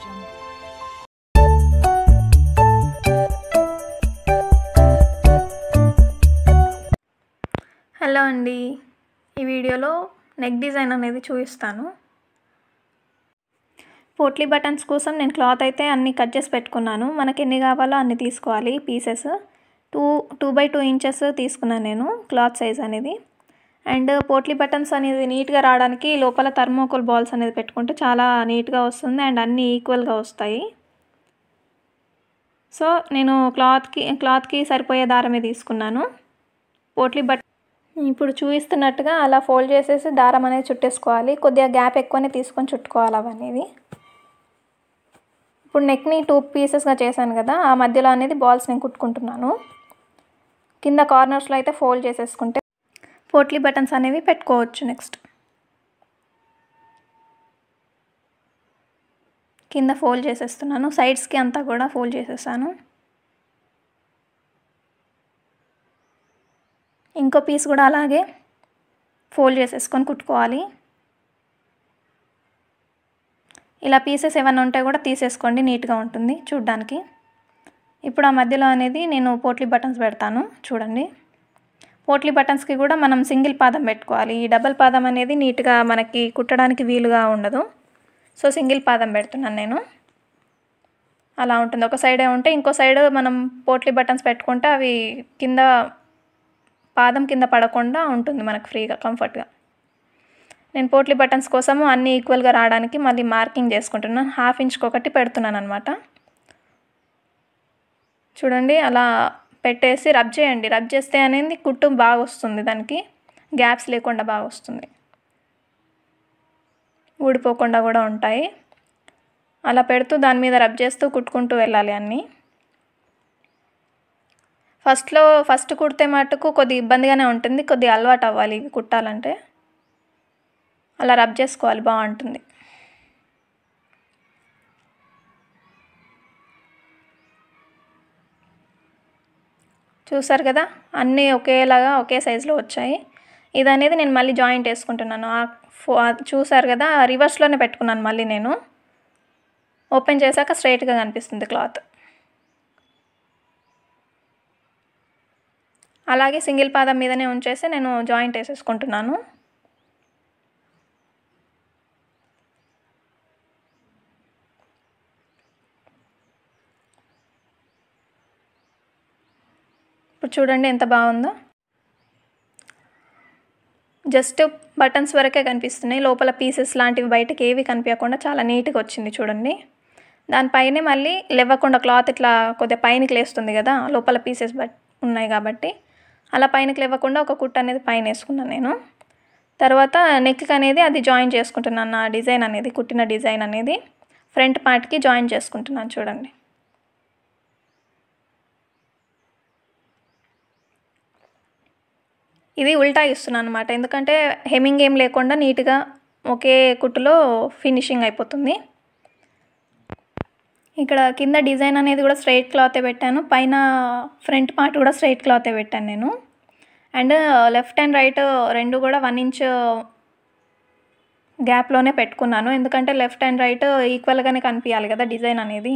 hello అండి ఈ వీడియోలో నెక్ డిజైన్ అనేది చూపిస్తాను పోట్లీ బటన్స్ కోసం నేను క్లాత్ అయితే అన్ని కట్ చేసి పెట్టుకున్నాను మనకి ఎన్ని కావాలో అన్ని తీసుకోవాలి pieces two two by two inches తీసుకున్నాను నేను క్లాత్ సైజ్ అనేది అండ్ పోట్లీ బటన్స్ అనేది నీట్గా రావడానికి లోపల థర్మోకోల్ బాల్స్ అనేది పెట్టుకుంటే చాలా నీట్గా వస్తుంది అండ్ అన్నీ ఈక్వల్గా వస్తాయి సో నేను క్లాత్కి క్లాత్కి సరిపోయే దారమే తీసుకున్నాను పోట్లీ బట్ ఇప్పుడు చూపిస్తున్నట్టుగా అలా ఫోల్డ్ చేసేసి దారం అనేది చుట్టేసుకోవాలి కొద్దిగా గ్యాప్ ఎక్కువనే తీసుకొని చుట్టుకోవాలి అవన్నీ ఇప్పుడు నెక్ని టూ పీసెస్గా చేశాను కదా ఆ మధ్యలో అనేది బాల్స్ నేను కుట్టుకుంటున్నాను కింద కార్నర్స్లో అయితే ఫోల్డ్ చేసేసుకుంటే పోట్లీ బటన్స్ అనేవి పెట్టుకోవచ్చు నెక్స్ట్ కింద ఫోల్డ్ చేసేస్తున్నాను సైడ్స్కి అంతా కూడా ఫోల్డ్ చేసేసాను ఇంకో పీస్ కూడా అలాగే ఫోల్డ్ చేసేసుకొని కుట్టుకోవాలి ఇలా పీసెస్ ఏమైనా ఉంటే కూడా తీసేసుకోండి నీట్గా ఉంటుంది చూడ్డానికి ఇప్పుడు ఆ మధ్యలో అనేది నేను పోట్లీ బటన్స్ పెడతాను చూడండి పోట్లీ బటన్స్కి కూడా మనం సింగిల్ పాదం పెట్టుకోవాలి ఈ డబల్ పాదం అనేది నీట్గా మనకి కుట్టడానికి వీలుగా ఉండదు సో సింగిల్ పాదం పెడుతున్నాను నేను అలా ఉంటుంది ఒక సైడే ఉంటే ఇంకో సైడ్ మనం పోట్లీ బటన్స్ పెట్టుకుంటే అవి కింద పాదం కింద పడకుండా ఉంటుంది మనకు ఫ్రీగా కంఫర్ట్గా నేను పోట్లీ బటన్స్ కోసము అన్నీ ఈక్వల్గా రావడానికి మళ్ళీ మార్కింగ్ చేసుకుంటున్నాను హాఫ్ ఇంచ్కి ఒకటి పెడుతున్నాను అనమాట చూడండి అలా పెట్టేసి రబ్ చేయండి రబ్ చేస్తే అనేది కుట్టు బాగా వస్తుంది దానికి గ్యాప్స్ లేకుండా బాగా వస్తుంది ఊడిపోకుండా కూడా ఉంటాయి అలా పెడుతూ దాని మీద రబ్ చేస్తూ కుట్టుకుంటూ వెళ్ళాలి అన్నీ ఫస్ట్లో ఫస్ట్ కుడితే మటుకు కొద్ది ఇబ్బందిగానే ఉంటుంది కొద్దిగా అలవాటు అవ్వాలి కుట్టాలంటే అలా రబ్ చేసుకోవాలి బాగుంటుంది చూసారు కదా అన్నీ ఒకేలాగా ఒకే సైజులో వచ్చాయి ఇది అనేది నేను మళ్ళీ జాయింట్ వేసుకుంటున్నాను చూసారు కదా రివర్స్లోనే పెట్టుకున్నాను మళ్ళీ నేను ఓపెన్ చేశాక స్ట్రైట్గా కనిపిస్తుంది క్లాత్ అలాగే సింగిల్ పాదం మీదనే ఉంచేసి నేను జాయింట్ వేసేసుకుంటున్నాను ఇప్పుడు చూడండి ఎంత బాగుందో జస్ట్ బటన్స్ వరకే కనిపిస్తున్నాయి లోపల పీసెస్ లాంటివి బయటకి ఏవి కనిపించకుండా చాలా నీట్గా వచ్చింది చూడండి దానిపైనే మళ్ళీ లేవకుండా క్లాత్ ఇట్లా కొద్దిగా పైనకి లేస్తుంది కదా లోపల పీసెస్ బట్ ఉన్నాయి కాబట్టి అలా పైనకి లేవకుండా ఒక కుట్ట అనేది పైన వేసుకున్నాను నేను తర్వాత నెక్కి అనేది అది జాయిన్ చేసుకుంటున్నాను నా డిజైన్ అనేది కుట్టిన డిజైన్ అనేది ఫ్రంట్ పార్ట్కి జాయిన్ చేసుకుంటున్నాను చూడండి ఇది ఉల్టా ఇస్తున్నాను అనమాట ఎందుకంటే హెమింగ్ ఏం లేకుండా నీట్గా ఒకే కుట్టులో ఫినిషింగ్ అయిపోతుంది ఇక్కడ కింద డిజైన్ అనేది కూడా స్ట్రైట్ క్లాతే పెట్టాను పైన ఫ్రంట్ పార్ట్ కూడా స్ట్రైట్ క్లాతే పెట్టాను నేను అండ్ లెఫ్ట్ అండ్ రైట్ రెండు కూడా వన్ ఇంచ్ గ్యాప్లోనే పెట్టుకున్నాను ఎందుకంటే లెఫ్ట్ అండ్ రైట్ ఈక్వల్గానే కనిపించాలి కదా డిజైన్ అనేది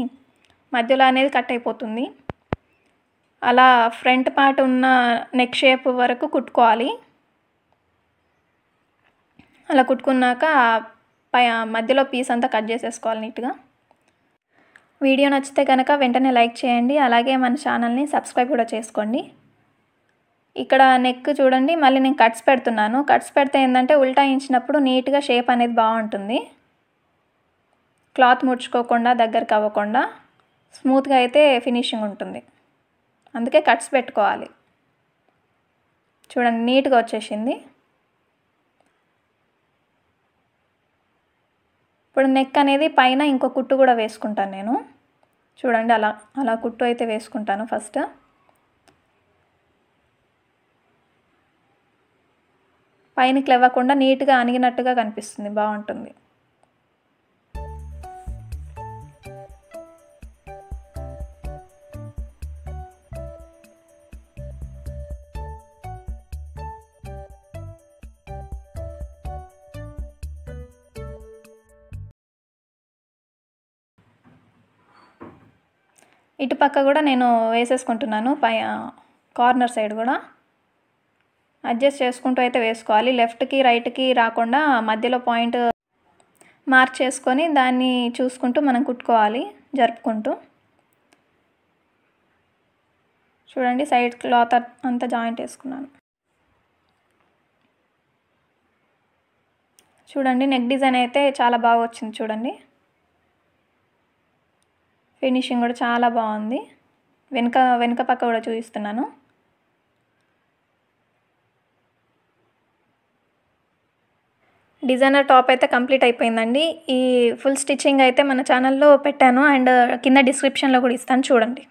మధ్యలో అనేది కట్ అయిపోతుంది అలా ఫ్రంట్ పార్ట్ ఉన్న నెక్ షేప్ వరకు కుట్టుకోవాలి అలా కుట్టుకున్నాక పై మధ్యలో పీస్ అంతా కట్ చేసేసుకోవాలి నీట్గా వీడియో నచ్చితే కనుక వెంటనే లైక్ చేయండి అలాగే మన ఛానల్ని సబ్స్క్రైబ్ కూడా చేసుకోండి ఇక్కడ నెక్ చూడండి మళ్ళీ నేను కట్స్ పెడుతున్నాను కట్స్ పెడితే ఏంటంటే ఉల్టాయించినప్పుడు నీట్గా షేప్ అనేది బాగుంటుంది క్లాత్ ముడుచుకోకుండా దగ్గరకు అవ్వకుండా స్మూత్గా అయితే ఫినిషింగ్ ఉంటుంది అందుకే కట్స్ పెట్టుకోవాలి చూడండి నీట్గా వచ్చేసింది ఇప్పుడు నెక్ అనేది పైన ఇంకో కుట్టు కూడా వేసుకుంటాను నేను చూడండి అలా అలా కుట్టు అయితే వేసుకుంటాను ఫస్ట్ పైనకి లేవకుండా నీట్గా అనిగినట్టుగా కనిపిస్తుంది బాగుంటుంది ఇటు పక్క కూడా నేను వేసేసుకుంటున్నాను పై కార్నర్ సైడ్ కూడా అడ్జస్ట్ చేసుకుంటూ అయితే వేసుకోవాలి లెఫ్ట్కి రైట్కి రాకుండా మధ్యలో పాయింట్ మార్క్ చేసుకొని దాన్ని చూసుకుంటూ మనం కుట్టుకోవాలి జరుపుకుంటూ చూడండి సైడ్ క్లాత్ అంతా జాయింట్ వేసుకున్నాను చూడండి నెక్ డిజైన్ అయితే చాలా బాగా వచ్చింది చూడండి ఫినిషింగ్ కూడా చాలా బాగుంది వెనుక వెనుక పక్క కూడా చూపిస్తున్నాను డిజైనర్ టాప్ అయితే కంప్లీట్ అయిపోయిందండి ఈ ఫుల్ స్టిచ్చింగ్ అయితే మన ఛానల్లో పెట్టాను అండ్ కింద డిస్క్రిప్షన్లో కూడా ఇస్తాను చూడండి